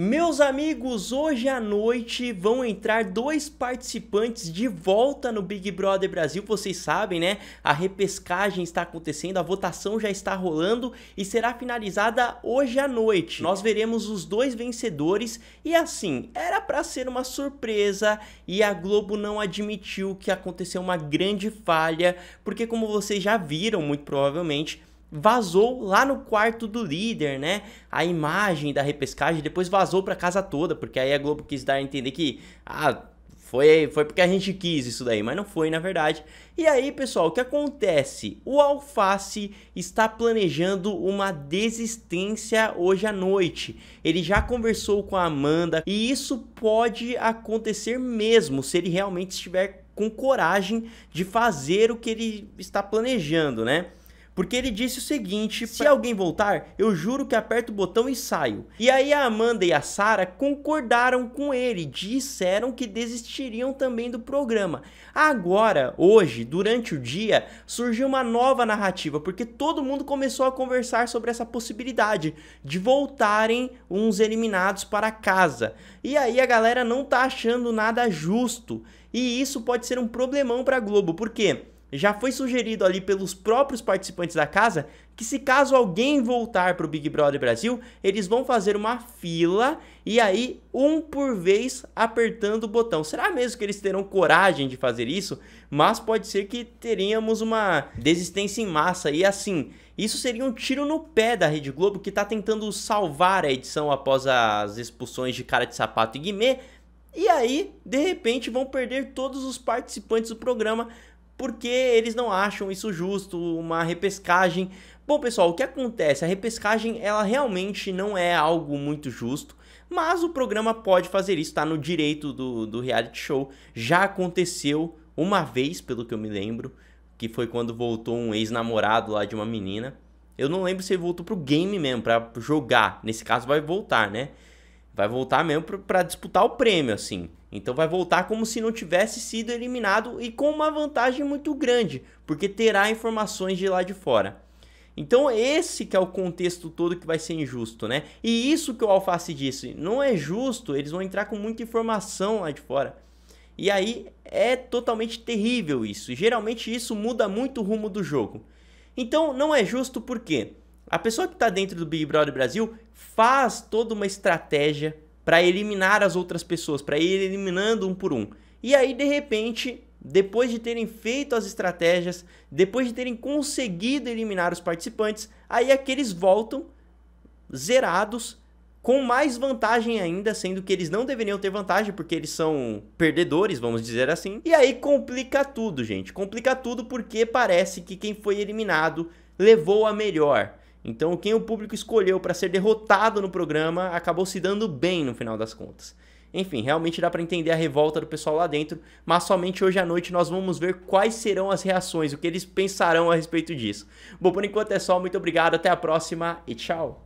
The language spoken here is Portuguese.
Meus amigos, hoje à noite vão entrar dois participantes de volta no Big Brother Brasil. Vocês sabem, né? A repescagem está acontecendo, a votação já está rolando e será finalizada hoje à noite. Nós veremos os dois vencedores e assim, era para ser uma surpresa e a Globo não admitiu que aconteceu uma grande falha, porque como vocês já viram, muito provavelmente, vazou lá no quarto do líder, né? A imagem da repescagem depois vazou para casa toda, porque aí a Globo quis dar a entender que ah, foi, foi porque a gente quis isso daí, mas não foi na verdade. E aí, pessoal, o que acontece? O Alface está planejando uma desistência hoje à noite. Ele já conversou com a Amanda e isso pode acontecer mesmo se ele realmente estiver com coragem de fazer o que ele está planejando, né? Porque ele disse o seguinte: se alguém voltar, eu juro que aperto o botão e saio. E aí a Amanda e a Sara concordaram com ele, disseram que desistiriam também do programa. Agora, hoje, durante o dia, surgiu uma nova narrativa, porque todo mundo começou a conversar sobre essa possibilidade de voltarem uns eliminados para casa. E aí a galera não tá achando nada justo. E isso pode ser um problemão para Globo, porque já foi sugerido ali pelos próprios participantes da casa que se caso alguém voltar para o Big Brother Brasil, eles vão fazer uma fila e aí um por vez apertando o botão. Será mesmo que eles terão coragem de fazer isso? Mas pode ser que teríamos uma desistência em massa e assim, isso seria um tiro no pé da Rede Globo que está tentando salvar a edição após as expulsões de Cara de Sapato e Guimê, e aí, de repente, vão perder todos os participantes do programa porque eles não acham isso justo, uma repescagem. Bom, pessoal, o que acontece? A repescagem ela realmente não é algo muito justo, mas o programa pode fazer isso, está no direito do, do reality show. Já aconteceu uma vez, pelo que eu me lembro, que foi quando voltou um ex-namorado lá de uma menina. Eu não lembro se ele voltou pro game mesmo, pra jogar. Nesse caso vai voltar, né? Vai voltar mesmo pra disputar o prêmio, assim. Então vai voltar como se não tivesse sido eliminado e com uma vantagem muito grande, porque terá informações de lá de fora. Então esse que é o contexto todo que vai ser injusto, né? E isso que o Alface disse, não é justo, eles vão entrar com muita informação lá de fora. E aí é totalmente terrível isso. E geralmente isso muda muito o rumo do jogo. Então não é justo porque a pessoa que está dentro do Big Brother Brasil faz toda uma estratégia para eliminar as outras pessoas, para ir eliminando um por um. E aí, de repente, depois de terem feito as estratégias, depois de terem conseguido eliminar os participantes, aí aqueles é voltam zerados, com mais vantagem ainda, sendo que eles não deveriam ter vantagem porque eles são perdedores, vamos dizer assim. E aí complica tudo, gente. Complica tudo porque parece que quem foi eliminado levou a melhor. Então, quem o público escolheu para ser derrotado no programa acabou se dando bem no final das contas. Enfim, realmente dá para entender a revolta do pessoal lá dentro, mas somente hoje à noite nós vamos ver quais serão as reações, o que eles pensarão a respeito disso. Bom, por enquanto é só, muito obrigado, até a próxima e tchau!